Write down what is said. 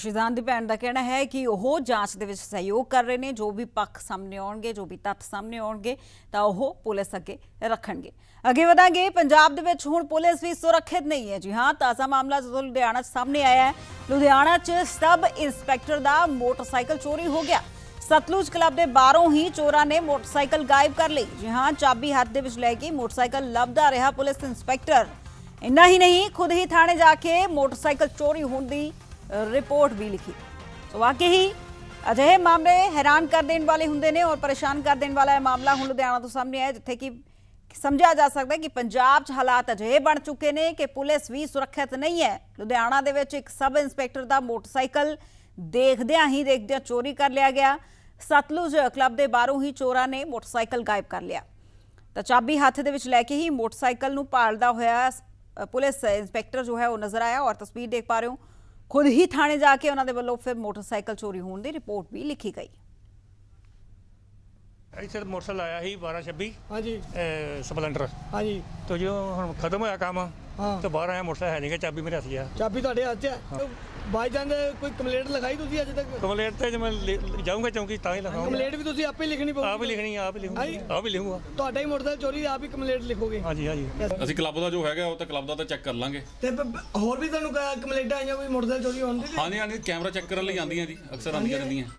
ਸ਼ਿਜ਼ਾਨ ਦੀ ਭੈਣ ਦਾ ਕਹਿਣਾ ਹੈ ਕਿ ਉਹ ਜਾਂਚ ਦੇ ਵਿੱਚ ਸਹਿਯੋਗ ਕਰ ਰਹੇ ਨੇ ਜੋ ਵੀ ਪੱਖ ਸਾਹਮਣੇ ਆਉਣਗੇ ਜੋ ਵੀ ਤੱਥ ਸਾਹਮਣੇ ਆਉਣਗੇ ਤਾਂ ਉਹ ਪੁਲਿਸ ਅੱਗੇ ਰੱਖਣਗੇ ਅੱਗੇ ਵਧਾਂਗੇ ਪੰਜਾਬ ਦੇ ਵਿੱਚ ਹੁਣ ਪੁਲਿਸ ਵੀ ਸੁਰੱਖਿਅਤ ਨਹੀਂ ਹੈ ਜੀ ਹਾਂ ਤਾਜ਼ਾ ਮਾਮਲਾ ਜਦੋਂ ਲੁਧਿਆਣਾ 'ਚ ਸਾਹਮਣੇ ਆਇਆ ਹੈ ਲੁਧਿਆਣਾ 'ਚ ਸਬ ਇੰਸਪੈਕਟਰ ਦਾ ਮੋਟਰਸਾਈਕਲ ਚੋਰੀ ਹੋ ਗਿਆ ਸਤਲੁਜ ਕਲੱਬ ਦੇ ਬਾਹਰੋਂ ਹੀ ਚੋਰਾਂ ਨੇ ਮੋਟਰਸਾਈਕਲ ਗਾਇਬ ਕਰ ਲਈ ਜੀ ਹਾਂ ਚਾਬੀ ਹੱਥ ਦੇ ਵਿੱਚ ਲੈ ਕੇ ਮੋਟਰਸਾਈਕਲ ਲੱਭਦਾ ਰਿਹਾ ਪੁਲਿਸ ਇੰਸਪੈਕਟਰ ਇੰਨਾ ਹੀ ਨਹੀਂ ਖੁਦ ਹੀ ਥਾਣੇ ਜਾ ਕੇ ਮੋਟਰਸਾਈਕਲ ਚੋਰੀ ਹੋਣ ਦੀ ਰਿਪੋਰਟ ਵੀ ਲਿਖੀ ਸੋ ਵਾਕਈ ਹੀ ਅਜਿਹੇ ਮਾਮਲੇ ਹੈਰਾਨ ਕਰ ਦੇਣ ਵਾਲੇ ਹੁੰਦੇ ਨੇ ਔਰ ਪਰੇਸ਼ਾਨ ਕਰ ਦੇਣ ਵਾਲਾ ਇਹ ਮਾਮਲਾ ਹੁਣ ਲੁਧਿਆਣਾ ਤੋਂ ਸਾਹਮਣੇ ਆਇਆ ਜਿੱਥੇ ਕਿ ਸਮਝਿਆ ਜਾ ਸਕਦਾ ਕਿ ਪੰਜਾਬ 'ਚ ਹਾਲਾਤ ਅਜਿਹੇ ਬਣ ਚੁੱਕੇ ਨੇ ਕਿ ਪੁਲਿਸ ਵੀ ਸੁਰੱਖਿਅਤ ਨਹੀਂ ਹੈ ਲੁਧਿਆਣਾ ਦੇ ਵਿੱਚ ਇੱਕ ਸਬ ਇੰਸਪੈਕਟਰ ਦਾ ਮੋਟਰਸਾਈਕਲ ਦੇਖਦਿਆਂ ਹੀ ਦੇਖਦਿਆਂ ਚੋਰੀ ਕਰ ਲਿਆ ਗਿਆ ਸਤਲੁਜ ਕਲੱਬ ਦੇ ਬਾਹਰੋਂ ਹੀ ਚੋਰਾਂ ਨੇ ਮੋਟਰਸਾਈਕਲ ਗਾਇਬ ਕਰ ਲਿਆ ਤਾਂ ਚਾਬੀ ਹੱਥ ਦੇ ਵਿੱਚ ਲੈ ਕੇ ਹੀ ਮੋਟਰਸਾਈਕਲ ਨੂੰ ਭਾਲਦਾ ਹੋਇਆ ਪੁਲਿਸ ਇੰਸਪੈਕਟਰ ਜੋ ਹੈ ਉਹ ਨਜ਼ਰ ਆਇਆ ਔਰ ਤਸਵੀਰ ਦੇਖ ਪਾ ਰਹੇ ਹੋ ਖੁਦ ਹੀ ਥਾਣੇ ਜਾ ਕੇ ਉਹਨਾਂ ਦੇ ਵੱਲੋਂ ਫਿਰ ਮੋਟਰਸਾਈਕਲ ਚੋਰੀ ਹੋਣ ਦੀ ਰਿਪੋਰਟ ਵੀ ਲਿਖੀ ਗਈ ਐਸੇ ਮੋਟਰਸਾਈਕਲ ਆਇਆ ਸੀ 1226 ਹਾਂਜੀ ਸਪਲੈਂਡਰ ਹਾਂਜੀ ਤੇ ਜੋ ਹੁਣ ਖਤਮ ਹੋਇਆ ਕੰਮ ਹਾਂ ਤੇ ਬਾਹਰ ਆਇਆ ਮੋਟਰਸਾਈਕਲ ਹੈ ਨਹੀਂਗਾ ਚਾਬੀ ਮੇਰੇ ਹੱਥ ਆ ਚਾਬੀ ਤੁਹਾਡੇ ਹੱਥ 'ਚ ਹੈ ਬਾਈ ਜਾਂਦੇ ਕੋਈ ਕੰਪਲੇਂਟ ਲਿਖਾਈ ਤੁਸੀਂ ਅੱਜ ਤੱਕ ਕੰਪਲੇਂਟ ਤੇ ਜੇ ਮੈਂ ਜਾਊਂਗਾ ਚੌਂਕੀ ਤਾਂ ਹੀ ਲਿਖਾਉਂਗਾ ਕੰਪਲੇਂਟ ਵੀ ਤੁਸੀਂ ਆਪੇ ਲਿਖਣੀ ਪਊਗੀ ਆਪ ਹੀ ਲਿਖਣੀ ਆਪ ਹੀ ਲਿਖੂਗਾ ਆਪ ਹੀ ਲਿਖੂਗਾ ਤੁਹਾਡਾ ਹੀ ਮੋਟਰਸਾਈਕਲ ਚੋਰੀ ਆਪ ਹੀ ਕੰਪਲੇਂਟ ਲਿਖੋਗੇ ਹਾਂਜੀ ਹਾਂਜੀ ਅਸੀਂ ਕਲੱਬ ਦਾ ਜੋ ਹੈਗਾ ਉਹ ਤਾਂ ਕਲੱਬ ਦਾ ਤਾਂ ਚੈੱਕ ਕਰ ਲਾਂਗੇ ਤੇ ਹੋਰ ਵੀ ਤੁਹਾਨੂੰ ਕੰਪਲੇਂਟ ਆਈਆਂ ਕੋਈ ਮੋਟਰਸਾਈਕਲ ਚੋਰੀ ਹੋਣ ਦੀ ਹਾਂਜੀ ਹਾਂਜੀ ਕੈਮਰਾ ਚੈੱਕ ਕਰਨ ਲਈ ਜਾਂਦੀਆਂ ਜੀ ਅਕਸਰ ਆਉਂਦੀਆਂ ਰਹਿੰਦੀਆਂ